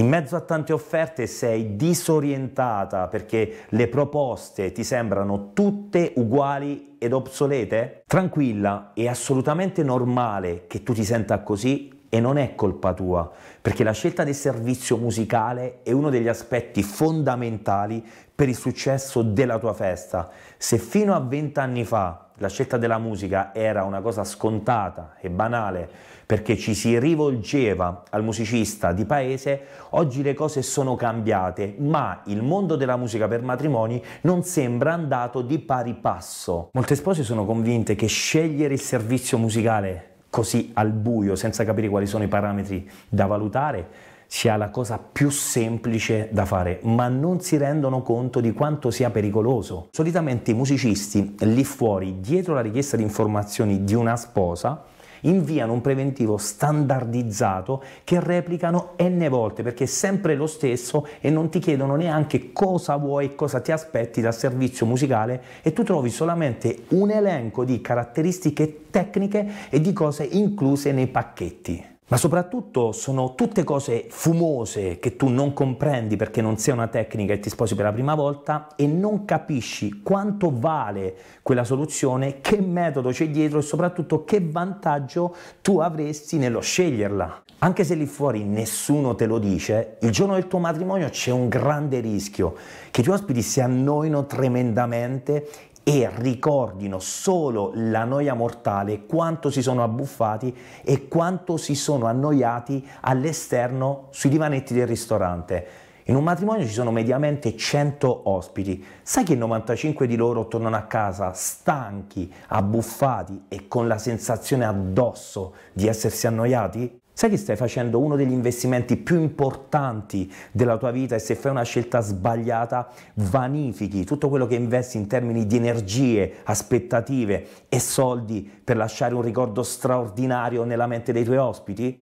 In mezzo a tante offerte sei disorientata perché le proposte ti sembrano tutte uguali ed obsolete? Tranquilla, è assolutamente normale che tu ti senta così e non è colpa tua, perché la scelta del servizio musicale è uno degli aspetti fondamentali per il successo della tua festa. Se fino a 20 anni fa la scelta della musica era una cosa scontata e banale perché ci si rivolgeva al musicista di paese, oggi le cose sono cambiate, ma il mondo della musica per matrimoni non sembra andato di pari passo. Molte spose sono convinte che scegliere il servizio musicale così al buio, senza capire quali sono i parametri da valutare, sia la cosa più semplice da fare, ma non si rendono conto di quanto sia pericoloso. Solitamente i musicisti lì fuori, dietro la richiesta di informazioni di una sposa, inviano un preventivo standardizzato che replicano n volte perché è sempre lo stesso e non ti chiedono neanche cosa vuoi cosa ti aspetti dal servizio musicale e tu trovi solamente un elenco di caratteristiche tecniche e di cose incluse nei pacchetti. Ma soprattutto sono tutte cose fumose che tu non comprendi perché non sei una tecnica e ti sposi per la prima volta e non capisci quanto vale quella soluzione, che metodo c'è dietro e soprattutto che vantaggio tu avresti nello sceglierla. Anche se lì fuori nessuno te lo dice, il giorno del tuo matrimonio c'è un grande rischio che i tuoi ospiti si annoino tremendamente e ricordino solo la noia mortale, quanto si sono abbuffati e quanto si sono annoiati all'esterno sui divanetti del ristorante. In un matrimonio ci sono mediamente 100 ospiti. Sai che 95 di loro tornano a casa stanchi, abbuffati e con la sensazione addosso di essersi annoiati? sai che stai facendo uno degli investimenti più importanti della tua vita e se fai una scelta sbagliata vanifichi tutto quello che investi in termini di energie, aspettative e soldi per lasciare un ricordo straordinario nella mente dei tuoi ospiti?